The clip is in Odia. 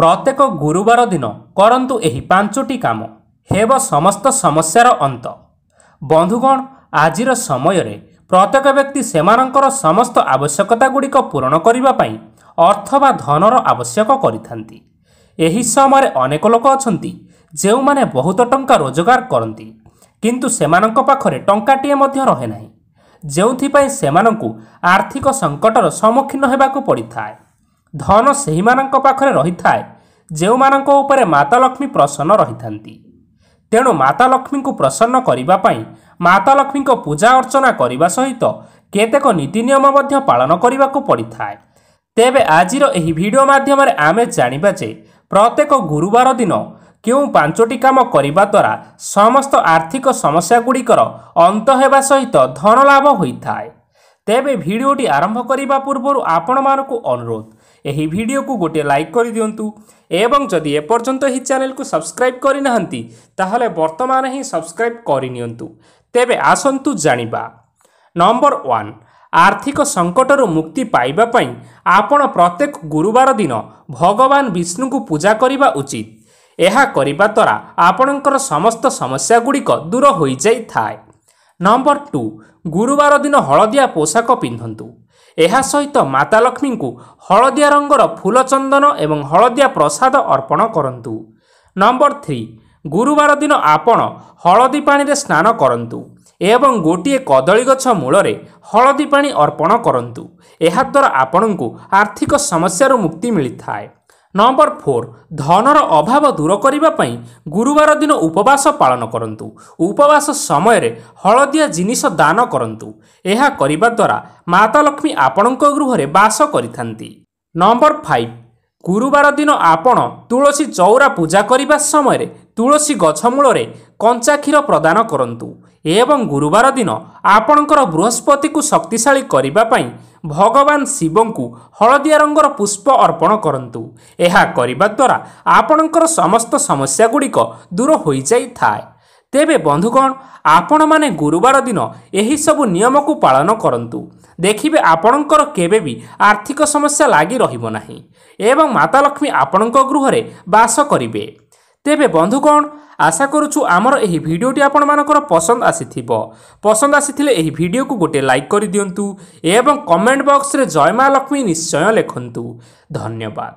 ପ୍ରତ୍ୟେକ ଗୁରୁବାର ଦିନ କରନ୍ତୁ ଏହି ପାଞ୍ଚଟି କାମ ହେବ ସମସ୍ତ ସମସ୍ୟାର ଅନ୍ତ ବନ୍ଧୁଗଣ ଆଜିର ସମୟରେ ପ୍ରତ୍ୟେକ ବ୍ୟକ୍ତି ସେମାନଙ୍କର ସମସ୍ତ ଆବଶ୍ୟକତାଗୁଡ଼ିକ ପୂରଣ କରିବା ପାଇଁ ଅର୍ଥ ବା ଧନର ଆବଶ୍ୟକ କରିଥାନ୍ତି ଏହି ସମୟରେ ଅନେକ ଲୋକ ଅଛନ୍ତି ଯେଉଁମାନେ ବହୁତ ଟଙ୍କା ରୋଜଗାର କରନ୍ତି କିନ୍ତୁ ସେମାନଙ୍କ ପାଖରେ ଟଙ୍କାଟିଏ ମଧ୍ୟ ରହେ ନାହିଁ ଯେଉଁଥିପାଇଁ ସେମାନଙ୍କୁ ଆର୍ଥିକ ସଙ୍କଟର ସମ୍ମୁଖୀନ ହେବାକୁ ପଡ଼ିଥାଏ ଧନ ସେହିମାନଙ୍କ ପାଖରେ ରହିଥାଏ ଯେଉଁମାନଙ୍କ ଉପରେ ମାତା ଲକ୍ଷ୍ମୀ ପ୍ରସନ୍ନ ରହିଥାନ୍ତି ତେଣୁ ମାତା ଲକ୍ଷ୍ମୀଙ୍କୁ ପ୍ରସନ୍ନ କରିବା ପାଇଁ ମାତା ଲକ୍ଷ୍ମୀଙ୍କ ପୂଜା ଅର୍ଚ୍ଚନା କରିବା ସହିତ କେତେକ ନୀତି ନିୟମ ମଧ୍ୟ ପାଳନ କରିବାକୁ ପଡ଼ିଥାଏ ତେବେ ଆଜିର ଏହି ଭିଡ଼ିଓ ମାଧ୍ୟମରେ ଆମେ ଜାଣିବା ଯେ ପ୍ରତ୍ୟେକ ଗୁରୁବାର ଦିନ କେଉଁ ପାଞ୍ଚଟି କାମ କରିବା ଦ୍ୱାରା ସମସ୍ତ ଆର୍ଥିକ ସମସ୍ୟାଗୁଡ଼ିକର ଅନ୍ତ ହେବା ସହିତ ଧନ ଲାଭ ହୋଇଥାଏ ତେବେ ଭିଡ଼ିଓଟି ଆରମ୍ଭ କରିବା ପୂର୍ବରୁ ଆପଣମାନଙ୍କୁ ଅନୁରୋଧ ଏହି ଭିଡ଼ିଓକୁ ଗୋଟିଏ ଲାଇକ୍ କରିଦିଅନ୍ତୁ ଏବଂ ଯଦି ଏପର୍ଯ୍ୟନ୍ତ ଏହି ଚ୍ୟାନେଲକୁ ସବସ୍କ୍ରାଇବ୍ କରିନାହାନ୍ତି ତାହେଲେ ବର୍ତ୍ତମାନ ହିଁ ସବସ୍କ୍ରାଇବ୍ କରିନିଅନ୍ତୁ ତେବେ ଆସନ୍ତୁ ଜାଣିବା ନମ୍ବର ୱାନ୍ ଆର୍ଥିକ ସଙ୍କଟରୁ ମୁକ୍ତି ପାଇବା ପାଇଁ ଆପଣ ପ୍ରତ୍ୟେକ ଗୁରୁବାର ଦିନ ଭଗବାନ ବିଷ୍ଣୁଙ୍କୁ ପୂଜା କରିବା ଉଚିତ ଏହା କରିବା ଦ୍ୱାରା ଆପଣଙ୍କର ସମସ୍ତ ସମସ୍ୟାଗୁଡ଼ିକ ଦୂର ହୋଇଯାଇଥାଏ ନମ୍ବର ଟୁ ଗୁରୁବାର ଦିନ ହଳଦିଆ ପୋଷାକ ପିନ୍ଧନ୍ତୁ ଏହା ସହିତ ମାତା ଲକ୍ଷ୍ମୀଙ୍କୁ ହଳଦିଆ ରଙ୍ଗର ଫୁଲ ଚନ୍ଦନ ଏବଂ ହଳଦିଆ ପ୍ରସାଦ ଅର୍ପଣ କରନ୍ତୁ ନମ୍ବର ଥ୍ରୀ ଗୁରୁବାର ଦିନ ଆପଣ ହଳଦୀ ପାଣିରେ ସ୍ନାନ କରନ୍ତୁ ଏବଂ ଗୋଟିଏ କଦଳୀ ଗଛ ମୂଳରେ ହଳଦୀ ପାଣି ଅର୍ପଣ କରନ୍ତୁ ଏହାଦ୍ୱାରା ଆପଣଙ୍କୁ ଆର୍ଥିକ ସମସ୍ୟାରୁ ମୁକ୍ତି ମିଳିଥାଏ ନମ୍ବର ଫୋର୍ ଧନର ଅଭାବ ଦୂର କରିବା ପାଇଁ ଗୁରୁବାର ଦିନ ଉପବାସ ପାଳନ କରନ୍ତୁ ଉପବାସ ସମୟରେ ହଳଦିଆ ଜିନିଷ ଦାନ କରନ୍ତୁ ଏହା କରିବା ଦ୍ୱାରା ମାତା ଲକ୍ଷ୍ମୀ ଆପଣଙ୍କ ଗୃହରେ ବାସ କରିଥାନ୍ତି ନମ୍ବର ଫାଇଭ୍ ଗୁରୁବାର ଦିନ ଆପଣ ତୁଳସୀ ଚଉରା ପୂଜା କରିବା ସମୟରେ ତୁଳସୀ ଗଛ ମୂଳରେ କଞ୍ଚା କ୍ଷୀର ପ୍ରଦାନ କରନ୍ତୁ ଏବଂ ଗୁରୁବାର ଦିନ ଆପଣଙ୍କର ବୃହସ୍ପତିକୁ ଶକ୍ତିଶାଳୀ କରିବା ପାଇଁ ଭଗବାନ ଶିବଙ୍କୁ ହଳଦିଆ ରଙ୍ଗର ପୁଷ୍ପ ଅର୍ପଣ କରନ୍ତୁ ଏହା କରିବା ଦ୍ୱାରା ଆପଣଙ୍କର ସମସ୍ତ ସମସ୍ୟାଗୁଡ଼ିକ ଦୂର ହୋଇଯାଇଥାଏ ତେବେ ବନ୍ଧୁଗଣ ଆପଣମାନେ ଗୁରୁବାର ଦିନ ଏହିସବୁ ନିୟମକୁ ପାଳନ କରନ୍ତୁ ଦେଖିବେ ଆପଣଙ୍କର କେବେ ବି ଆର୍ଥିକ ସମସ୍ୟା ଲାଗି ରହିବ ନାହିଁ ଏବଂ ମାତାଲକ୍ଷ୍ମୀ ଆପଣଙ୍କ ଗୃହରେ ବାସ କରିବେ ତେବେ ବନ୍ଧୁଗଣ ଆଶା କରୁଛୁ ଆମର ଏହି ଭିଡ଼ିଓଟି ଆପଣମାନଙ୍କର ପସନ୍ଦ ଆସିଥିବ ପସନ୍ଦ ଆସିଥିଲେ ଏହି ଭିଡ଼ିଓକୁ ଗୋଟିଏ ଲାଇକ୍ କରିଦିଅନ୍ତୁ ଏବଂ କମେଣ୍ଟ ବକ୍ସରେ ଜୟ ମା ଲକ୍ଷ୍ମୀ ନିଶ୍ଚୟ ଲେଖନ୍ତୁ ଧନ୍ୟବାଦ